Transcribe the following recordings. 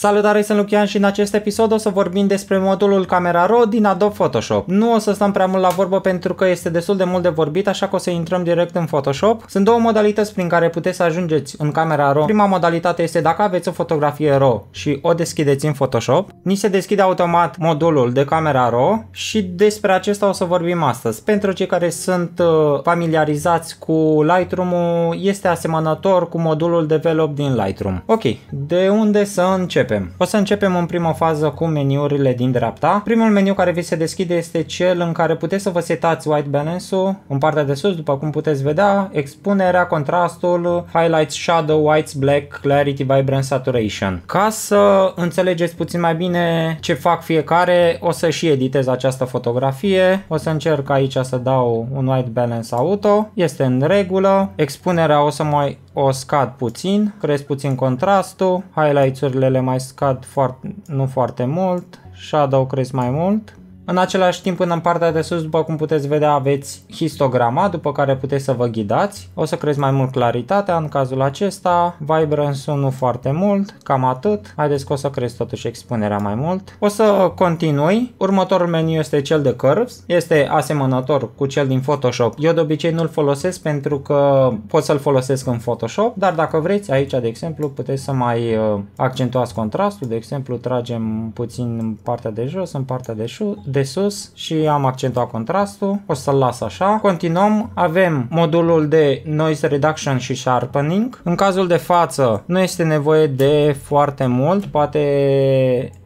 Salutare, sunt Lucian și în acest episod o să vorbim despre modulul Camera Raw din Adobe Photoshop. Nu o să stăm prea mult la vorbă pentru că este destul de mult de vorbit, așa că o să intrăm direct în Photoshop. Sunt două modalități prin care puteți să ajungeți în Camera Raw. Prima modalitate este dacă aveți o fotografie RAW și o deschideți în Photoshop, ni se deschide automat modulul de Camera Raw și despre acesta o să vorbim astăzi. Pentru cei care sunt uh, familiarizați cu Lightroom-ul, este asemănător cu modulul Develop din Lightroom. Ok, de unde să începem? începem. O să începem în prima fază cu meniurile din dreapta. Primul meniu care vi se deschide este cel în care puteți să vă setați white balance-ul în partea de sus, după cum puteți vedea, expunerea, contrastul, highlights, shadow, whites, black, clarity, vibrance, saturation. Ca să înțelegeți puțin mai bine ce fac fiecare, o să și editez această fotografie. O să încerc aici să dau un white balance auto. Este în regulă. Expunerea o să mai o scad puțin, cresc puțin contrastul, highlights-urile le mai scad foarte, nu foarte mult, shadow cresc mai mult în același timp, în partea de sus, după cum puteți vedea, aveți histograma, după care puteți să vă ghidați. O să crezi mai mult claritatea în cazul acesta, vibrance nu foarte mult, cam atât. Haideți că o să crezi totuși expunerea mai mult. O să continui. Următorul meniu este cel de curves. Este asemănător cu cel din Photoshop. Eu de obicei nu-l folosesc pentru că pot să-l folosesc în Photoshop, dar dacă vreți, aici, de exemplu, puteți să mai uh, accentuați contrastul. De exemplu, tragem puțin în partea de jos, în partea de, de de sus și am accentuat contrastul, o să-l las așa. Continuăm, avem modulul de Noise Reduction și Sharpening. În cazul de față nu este nevoie de foarte mult, poate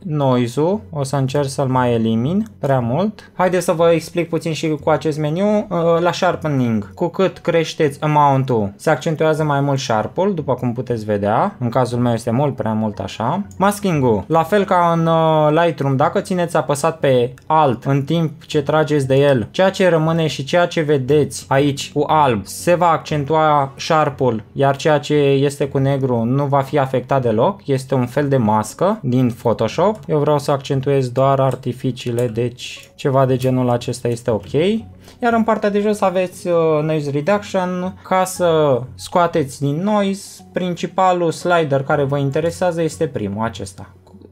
noise-ul, o să încerc să-l mai elimin prea mult. Haideți să vă explic puțin și cu acest meniu uh, la sharpening. Cu cât creșteți amount-ul, se accentuează mai mult sharp-ul, după cum puteți vedea. În cazul meu este mult prea mult așa. Masking-ul, la fel ca în uh, Lightroom, dacă țineți apăsat pe alt în timp ce trageți de el, ceea ce rămâne și ceea ce vedeți aici cu alb se va accentua sharp-ul, iar ceea ce este cu negru nu va fi afectat deloc, este un fel de mască din Photoshop eu vreau să accentuez doar artificiile, deci ceva de genul acesta este ok. Iar în partea de jos aveți uh, Noise Reduction ca să scoateți din noise. Principalul slider care vă interesează este primul acesta.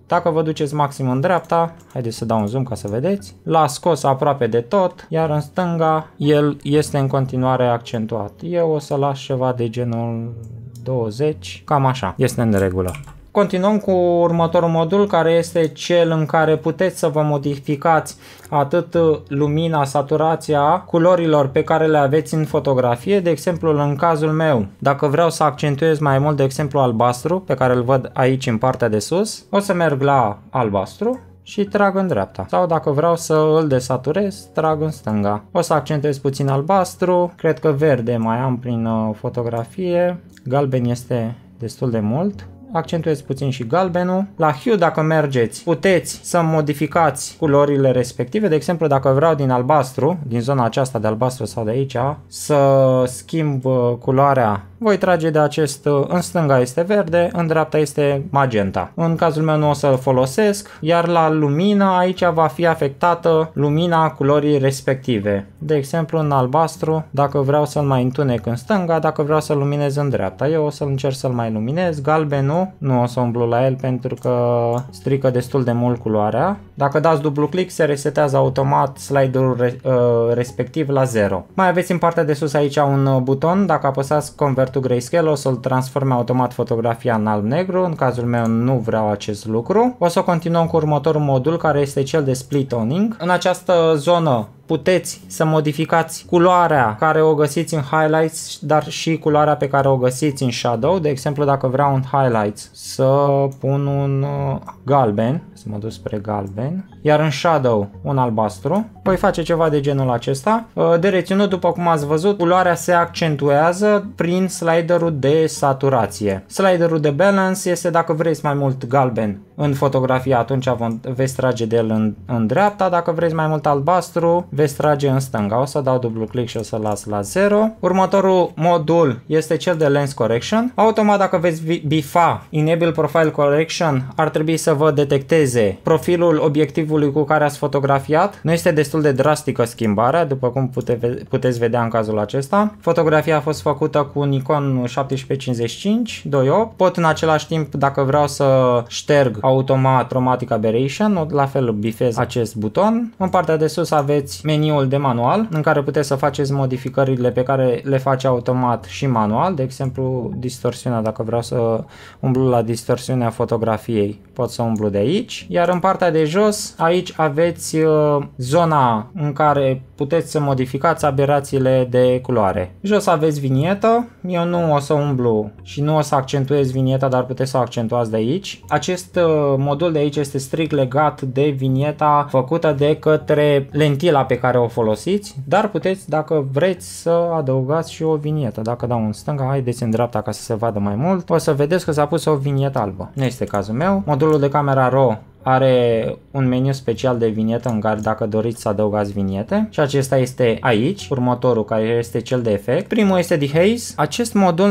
Dacă vă duceți maxim în dreapta, haideți să dau un zoom ca să vedeți, l-a scos aproape de tot, iar în stânga el este în continuare accentuat. Eu o să las ceva de genul 20, cam așa, este în regulă. Continuăm cu următorul modul care este cel în care puteți să vă modificați atât uh, lumina, saturația culorilor pe care le aveți în fotografie, de exemplu în cazul meu. Dacă vreau să accentuez mai mult, de exemplu albastru, pe care îl văd aici în partea de sus, o să merg la albastru și trag în dreapta. Sau dacă vreau să îl desaturez, trag în stânga. O să accentuez puțin albastru, cred că verde mai am prin uh, fotografie, galben este destul de mult accentuez puțin și galbenul. La hue, dacă mergeți, puteți să modificați culorile respective. De exemplu, dacă vreau din albastru, din zona aceasta de albastru sau de aici, să schimb uh, culoarea, voi trage de acest, uh, în stânga este verde, în dreapta este magenta. În cazul meu nu o să-l folosesc, iar la lumină aici va fi afectată lumina culorii respective. De exemplu, în albastru, dacă vreau să-l mai întunec în stânga, dacă vreau să-l luminez în dreapta, eu o să încerc să-l mai luminez, galbenul nu o să umblu la el pentru că strică destul de mult culoarea. Dacă dați dublu click, se resetează automat sliderul re, uh, respectiv la 0. Mai aveți în partea de sus aici un uh, buton, dacă apăsați Convert to Grayscale o să-l transforme automat fotografia în alb-negru, în cazul meu nu vreau acest lucru. O să continuăm cu următorul modul care este cel de Split Toning. În această zonă puteți să modificați culoarea care o găsiți în highlights, dar și culoarea pe care o găsiți în shadow. De exemplu, dacă vreau un highlights să pun un uh, galben, să mă duc spre galben, design, iar în shadow un albastru. Voi face ceva de genul acesta. Uh, de reținut, după cum ați văzut, culoarea se accentuează prin sliderul de saturație. Sliderul de balance este dacă vreți mai mult galben în fotografie, atunci veți trage de el în, în dreapta, dacă vreți mai mult albastru, veți trage în stânga. O să dau dublu click și o să las la 0. Următorul modul este cel de lens correction. Automat dacă veți bifa enable profile correction, ar trebui să vă detecteze profilul obiectivului cu care ați fotografiat. Nu este destul de drastică schimbarea, după cum pute, puteți vedea în cazul acesta. Fotografia a fost făcută cu un Nikon 1755 2.8. Pot în același timp, dacă vreau să șterg automat Chromatic Aberration, la fel bifez acest buton. În partea de sus aveți meniul de manual, în care puteți să faceți modificările pe care le face automat și manual, de exemplu distorsiunea, dacă vreau să umblu la distorsiunea fotografiei, pot să umblu de aici. Iar în partea de jos jos, aici aveți uh, zona în care puteți să modificați aberațiile de culoare. Jos aveți vinietă, eu nu o să umblu și nu o să accentuez vinieta, dar puteți să o accentuați de aici. Acest uh, modul de aici este strict legat de vinieta făcută de către lentila pe care o folosiți, dar puteți, dacă vreți, să adăugați și o vinietă. Dacă dau în stânga, haideți în dreapta ca să se vadă mai mult, o să vedeți că s-a pus o vinietă albă. Nu este cazul meu. Modulul de camera RAW are un meniu special de vinietă în care dacă doriți să adăugați viniete și acesta este aici, următorul care este cel de efect. Primul este de haze. Acest modul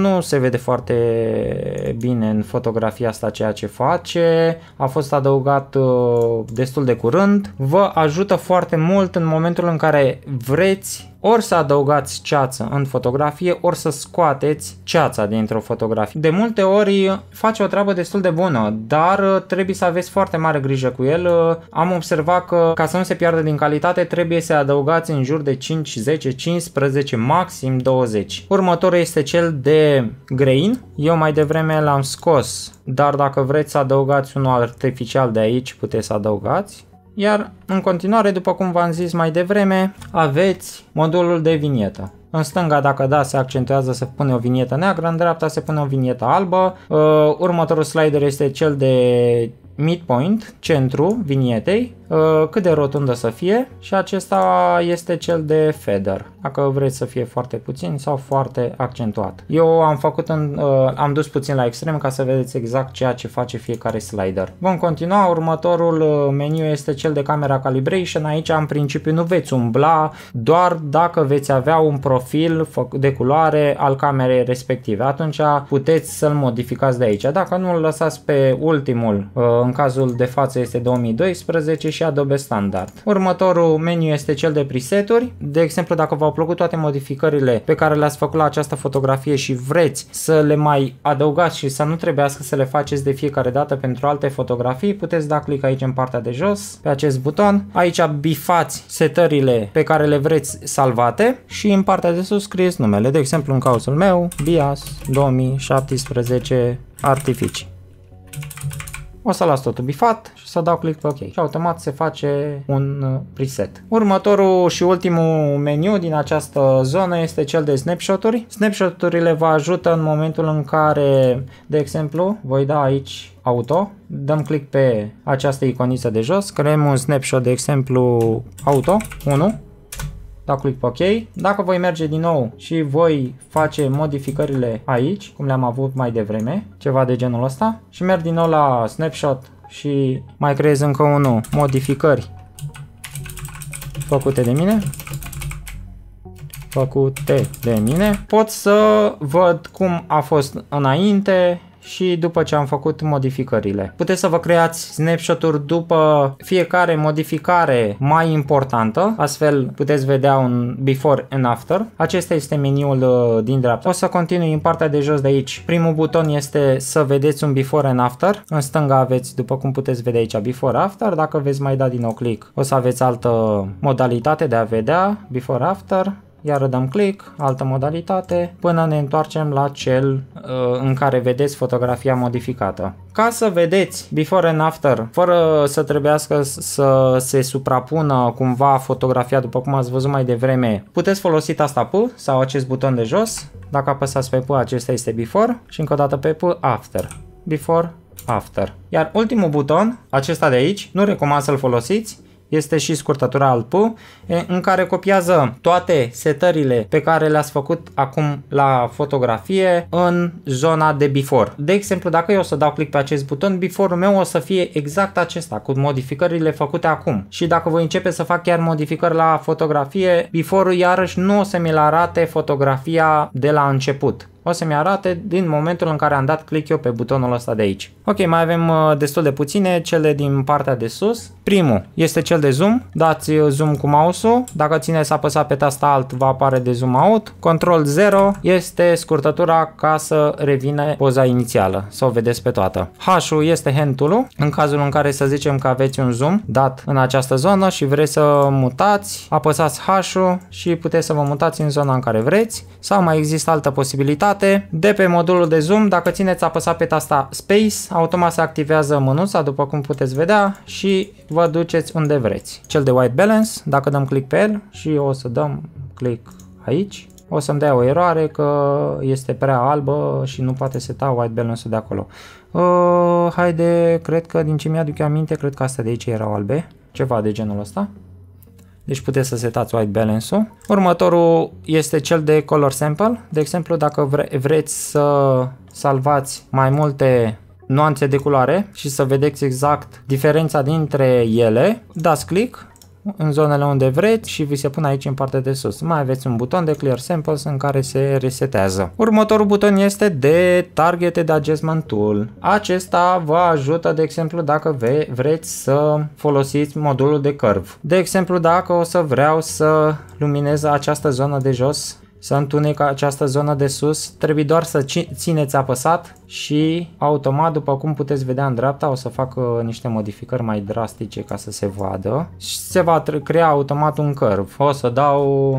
nu se vede foarte bine în fotografia asta ceea ce face. A fost adăugat uh, destul de curând. Vă ajută foarte mult în momentul în care vreți ori să adăugați ceață în fotografie, ori să scoateți ceața dintr-o fotografie. De multe ori uh, face o treabă destul de bună, dar uh, trebuie să aveți foarte mare grijă cu el. Uh, am observat că ca să nu se piardă din calitate, trebuie să adăugați în jur de 5, 10, 15, maxim 20. Următorul este cel de grain. Eu mai devreme l-am scos, dar dacă vreți să adăugați unul artificial de aici, puteți să adăugați. Iar în continuare, după cum v-am zis mai devreme, aveți modulul de vinietă. În stânga, dacă da, se accentuează, se pune o vinietă neagră, în dreapta se pune o vinietă albă. Uh, următorul slider este cel de midpoint, centru vinietei Uh, cât de rotundă să fie și acesta este cel de feather, dacă vreți să fie foarte puțin sau foarte accentuat. Eu am făcut în, uh, am dus puțin la extrem ca să vedeți exact ceea ce face fiecare slider. Vom continua, următorul uh, meniu este cel de camera calibration, aici în principiu nu veți umbla, doar dacă veți avea un profil de culoare al camerei respective, atunci puteți să-l modificați de aici. Dacă nu, îl lăsați pe ultimul, în cazul de față este 2012 și Adobe Standard. Următorul meniu este cel de preseturi. De exemplu, dacă v-au plăcut toate modificările pe care le-ați făcut la această fotografie și vreți să le mai adăugați și să nu trebuiască să le faceți de fiecare dată pentru alte fotografii, puteți da click aici în partea de jos pe acest buton. Aici bifați setările pe care le vreți salvate și în partea de sus scrieți numele. De exemplu, în cazul meu, bias 2017 artificii. O să las totul bifat și să dau click pe OK. Și automat se face un uh, preset. Următorul și ultimul meniu din această zonă este cel de snapshot-uri. Snapshot-urile vă ajută în momentul în care, de exemplu, voi da aici auto, dăm click pe această iconiță de jos, creăm un snapshot de exemplu auto 1 da click pe OK. Dacă voi merge din nou și voi face modificările aici, cum le-am avut mai devreme, ceva de genul ăsta, și merg din nou la snapshot și mai creez încă unul, modificări făcute de mine, făcute de mine, pot să văd cum a fost înainte, și după ce am făcut modificările. Puteți să vă creați snapshot-uri după fiecare modificare mai importantă, astfel puteți vedea un before and after. Acesta este meniul uh, din dreapta. O să continui în partea de jos de aici. Primul buton este să vedeți un before and after. În stânga aveți, după cum puteți vedea aici, before after. Dacă veți mai da din nou click, o să aveți altă modalitate de a vedea before after iar dăm click, altă modalitate, până ne întoarcem la cel uh, în care vedeți fotografia modificată. Ca să vedeți before and after, fără să trebuiască să se suprapună cumva fotografia după cum ați văzut mai devreme, puteți folosi tasta P sau acest buton de jos. Dacă apăsați pe P, acesta este before și încă o dată pe P, after. Before, after. Iar ultimul buton, acesta de aici, nu recomand să-l folosiți este și scurtătura alt pu, în care copiază toate setările pe care le-ați făcut acum la fotografie în zona de before. De exemplu, dacă eu o să dau click pe acest buton, before-ul meu o să fie exact acesta, cu modificările făcute acum. Și dacă voi începe să fac chiar modificări la fotografie, before-ul iarăși nu o să mi-l arate fotografia de la început o să-mi arate din momentul în care am dat click eu pe butonul ăsta de aici. Ok, mai avem uh, destul de puține, cele din partea de sus. Primul este cel de zoom, dați uh, zoom cu mouse-ul, dacă țineți apăsat pe tasta alt va apare de zoom out. Control 0 este scurtătura ca să revină poza inițială, să o vedeți pe toată. H-ul este hand tool în cazul în care să zicem că aveți un zoom dat în această zonă și vreți să mutați, apăsați H-ul și puteți să vă mutați în zona în care vreți sau mai există altă posibilitate activate de pe modulul de zoom. Dacă țineți apăsat pe tasta Space, automat se activează mânuța, după cum puteți vedea, și vă duceți unde vreți. Cel de White Balance, dacă dăm click pe el și o să dăm click aici, o să-mi dea o eroare că este prea albă și nu poate seta white balance-ul de acolo. Uh, haide, cred că din ce mi-aduc aminte, cred că astea de aici erau albe, ceva de genul ăsta. Deci puteți să setați white balance-ul. Următorul este cel de color sample. De exemplu, dacă vre vreți să salvați mai multe nuanțe de culoare și să vedeți exact diferența dintre ele, dați click în zonele unde vreți și vi se pun aici în partea de sus. Mai aveți un buton de Clear Samples în care se resetează. Următorul buton este de Targeted Adjustment Tool. Acesta vă ajută, de exemplu, dacă vreți să folosiți modulul de curve. De exemplu, dacă o să vreau să luminez această zonă de jos să întunecă această zonă de sus, trebuie doar să țineți apăsat și automat, după cum puteți vedea în dreapta, o să fac niște modificări mai drastice ca să se vadă și se va crea automat un curve. O să dau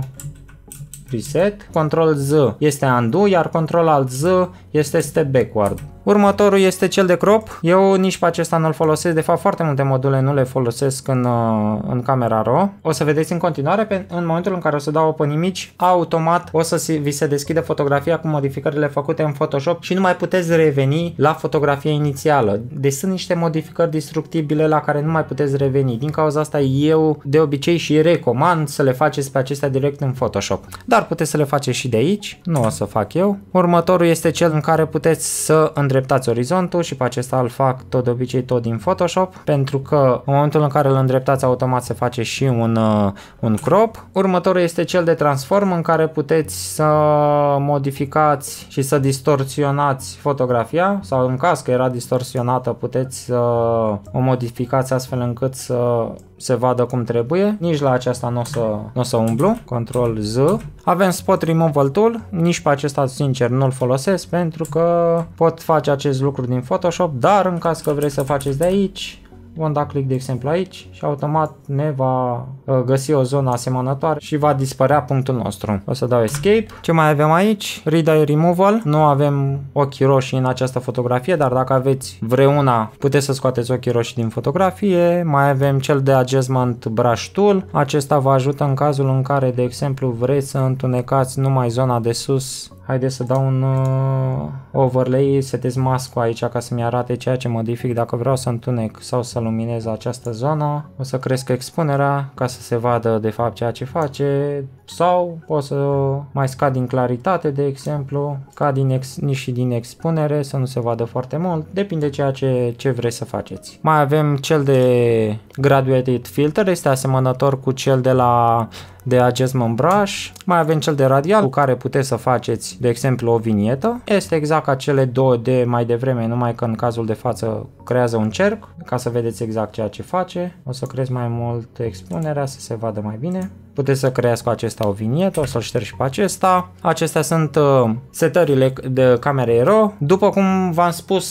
reset, control Z este undo, iar control alt Z este step backward. Următorul este cel de crop. Eu nici pe acesta nu-l folosesc. De fapt, foarte multe module nu le folosesc în, uh, în camera RAW. O să vedeți în continuare. Pe, în momentul în care o să dau open image, automat o să vi se deschide fotografia cu modificările făcute în Photoshop și nu mai puteți reveni la fotografia inițială. Deci sunt niște modificări distructibile la care nu mai puteți reveni. Din cauza asta eu de obicei și recomand să le faceți pe acestea direct în Photoshop. Dar puteți să le faceți și de aici. Nu o să fac eu. Următorul este cel în care puteți să îndreptați îndreptați orizontul și pe acesta îl fac tot de obicei tot din Photoshop pentru că în momentul în care îl îndreptați automat se face și un, uh, un crop. Următorul este cel de transform în care puteți să modificați și să distorsionați fotografia sau în caz că era distorsionată puteți să uh, o modificați astfel încât să se vadă cum trebuie. Nici la aceasta nu o să, n-o să umblu. Control Z. Avem Spot Removal Tool. Nici pe acesta, sincer, nu-l folosesc pentru că pot face acest lucru din Photoshop, dar în caz că vrei să faceți de aici, Vom da click de exemplu aici și automat ne va uh, găsi o zonă asemănătoare și va dispărea punctul nostru. O să dau escape. Ce mai avem aici? Reader removal. Nu avem ochii roșii în această fotografie, dar dacă aveți vreuna puteți să scoateți ochii roșii din fotografie. Mai avem cel de adjustment brush tool. Acesta vă ajută în cazul în care, de exemplu, vreți să întunecați numai zona de sus Haideți să dau un uh, overlay, setez mask aici ca să-mi arate ceea ce modific. Dacă vreau să întunec sau să luminez această zonă, o să cresc expunerea ca să se vadă de fapt ceea ce face sau pot să mai scad din claritate, de exemplu, ca din ex nici și din expunere să nu se vadă foarte mult. Depinde ceea ce, ce vreți să faceți. Mai avem cel de graduated filter, este asemănător cu cel de la de acest membraș. Mai avem cel de radial cu care puteți să faceți, de exemplu, o vinietă. Este exact acele două de mai devreme, numai că în cazul de față creează un cerc, ca să vedeți exact ceea ce face. O să creez mai mult expunerea să se vadă mai bine. Puteți să creați cu acesta o vinietă, o să-l ștergi pe acesta. Acestea sunt uh, setările de camere RAW. După cum v-am spus,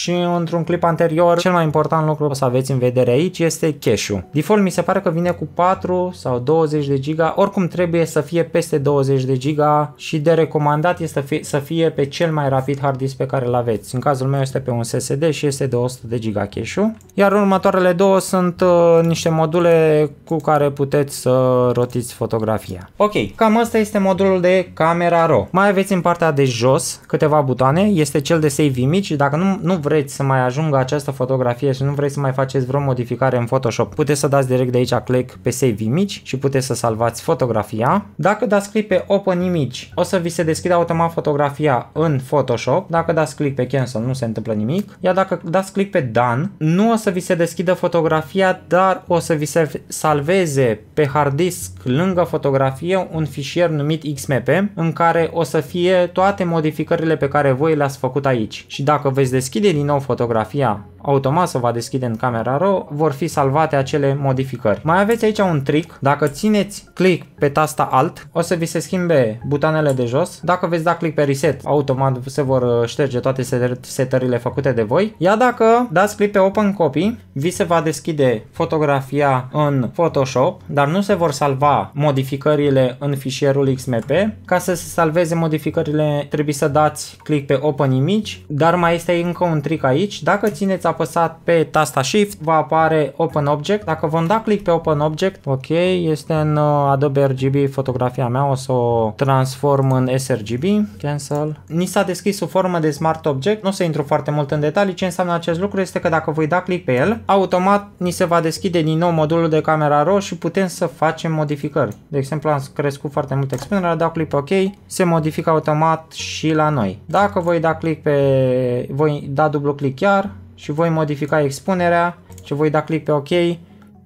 și într-un clip anterior, cel mai important lucru o să aveți în vedere aici este cache-ul. Default mi se pare că vine cu 4 sau 20 de giga, oricum trebuie să fie peste 20 de giga și de recomandat este să fie pe cel mai rapid hard disk pe care îl aveți. În cazul meu este pe un SSD și este de 100 de giga cache-ul. Iar următoarele două sunt uh, niște module cu care puteți să rotiți fotografia. Ok, cam asta este modulul de camera RAW. Mai aveți în partea de jos câteva butoane, este cel de Save Image, dacă nu, nu vreți vreți să mai ajungă această fotografie și nu vreți să mai faceți vreo modificare în Photoshop, puteți să dați direct de aici click pe Save Image și puteți să salvați fotografia. Dacă dați click pe Open Image, o să vi se deschide automat fotografia în Photoshop. Dacă dați click pe Cancel, nu se întâmplă nimic. Iar dacă dați click pe Done, nu o să vi se deschidă fotografia, dar o să vi se salveze pe hard disk lângă fotografie un fișier numit XMP în care o să fie toate modificările pe care voi le-ați făcut aici. Și dacă veți deschide din no fotografía, automat se va deschide în camera RAW, vor fi salvate acele modificări. Mai aveți aici un trick, dacă țineți click pe tasta Alt, o să vi se schimbe butoanele de jos, dacă veți da click pe Reset, automat se vor uh, șterge toate setările făcute de voi, iar dacă dați click pe Open Copy, vi se va deschide fotografia în Photoshop, dar nu se vor salva modificările în fișierul XMP. Ca să se salveze modificările trebuie să dați click pe Open Image, dar mai este încă un trick aici, dacă țineți apăsat pe tasta Shift, va apare Open Object. Dacă vom da click pe Open Object, ok, este în uh, Adobe RGB fotografia mea, o să o transform în sRGB. Cancel. Ni s-a deschis sub formă de Smart Object. Nu o să intru foarte mult în detalii. Ce înseamnă acest lucru este că dacă voi da click pe el, automat ni se va deschide din nou modulul de camera RAW și putem să facem modificări. De exemplu, am crescut foarte mult expunerea, dau click pe OK, se modifică automat și la noi. Dacă voi da click pe voi da dublu click chiar, și voi modifica expunerea și voi da click pe OK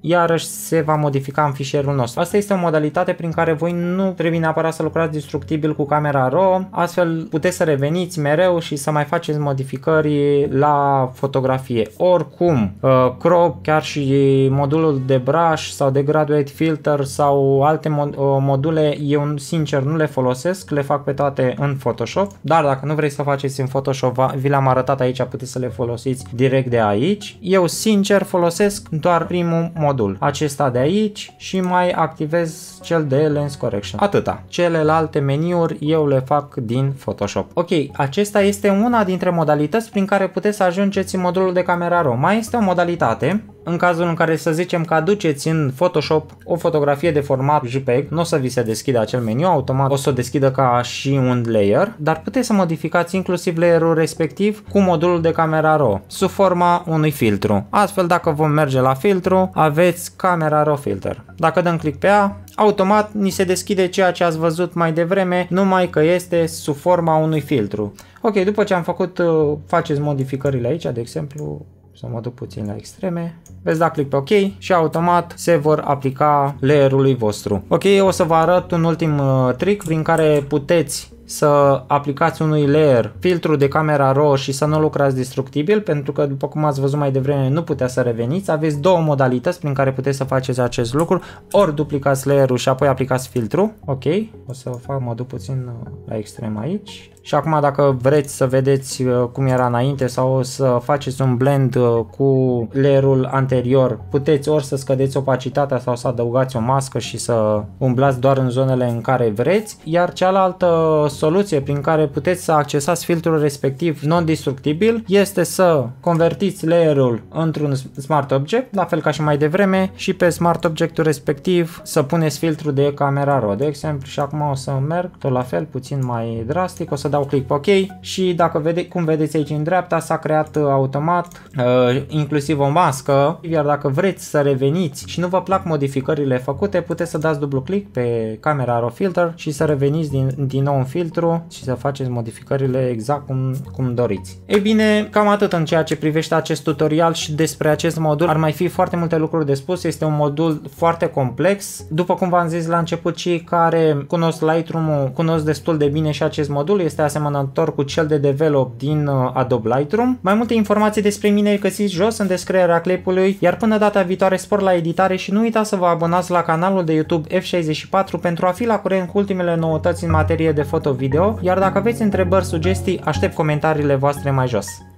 iarăși se va modifica în fișierul nostru. Asta este o modalitate prin care voi nu trebuie neapărat să lucrați destructibil cu camera RAW, astfel puteți să reveniți mereu și să mai faceți modificări la fotografie. Oricum, uh, crop, chiar și modulul de brush sau de graduate filter sau alte uh, module, eu sincer nu le folosesc, le fac pe toate în Photoshop, dar dacă nu vrei să faceți în Photoshop, vi l-am arătat aici, puteți să le folosiți direct de aici. Eu sincer folosesc doar primul modul comandul acesta de aici și mai activez cel de Lens Correction. Atâta. Celelalte meniuri eu le fac din Photoshop. Ok, acesta este una dintre modalități prin care puteți să ajungeți în modulul de camera RAW. Mai este o modalitate în cazul în care să zicem că aduceți în Photoshop o fotografie de format JPEG, nu o să vi se deschide acel meniu, automat o să o deschidă ca și un layer, dar puteți să modificați inclusiv layerul respectiv cu modulul de camera RAW, sub forma unui filtru. Astfel, dacă vom merge la filtru, aveți camera RAW filter. Dacă dăm click pe ea, automat ni se deschide ceea ce ați văzut mai devreme, numai că este sub forma unui filtru. Ok, după ce am făcut, uh, faceți modificările aici, de exemplu, să mă duc puțin la extreme. Veți da click pe OK și automat se vor aplica layerului vostru. Ok, o să vă arăt un ultim uh, trick prin care puteți să aplicați unui layer filtru de camera RAW și să nu lucrați destructibil, pentru că după cum ați văzut mai devreme nu puteți să reveniți, aveți două modalități prin care puteți să faceți acest lucru, ori duplicați layerul și apoi aplicați filtru, ok, o să fac, mă duc puțin uh, la extrem aici, și acum dacă vreți să vedeți uh, cum era înainte sau să faceți un blend uh, cu layerul anterior, puteți ori să scădeți opacitatea sau să adăugați o mască și să umblați doar în zonele în care vreți, iar cealaltă soluție prin care puteți să accesați filtrul respectiv non-destructibil este să convertiți layerul într-un smart object, la fel ca și mai devreme, și pe smart objectul respectiv să puneți filtrul de camera RAW, de exemplu, și acum o să merg tot la fel, puțin mai drastic, o să dau click pe OK și dacă vede, cum vedeți aici în dreapta s-a creat uh, automat uh, inclusiv o mască, iar dacă vreți să reveniți și nu vă plac modificările făcute, puteți să dați dublu click pe camera Raw Filter și să reveniți din, din nou în filtru și să faceți modificările exact cum, cum doriți. Ei bine, cam atât în ceea ce privește acest tutorial și despre acest modul. Ar mai fi foarte multe lucruri de spus, este un modul foarte complex. După cum v-am zis la început, cei care cunosc Lightroom-ul cunosc destul de bine și acest modul, este asemănător cu cel de develop din uh, Adobe Lightroom. Mai multe informații despre mine găsiți jos în descrierea clipului, iar până data viitoare spor la editare și nu uita să vă abonați la canalul de YouTube F64 pentru a fi la curent cu ultimele noutăți în materie de foto-video, iar dacă aveți întrebări, sugestii, aștept comentariile voastre mai jos.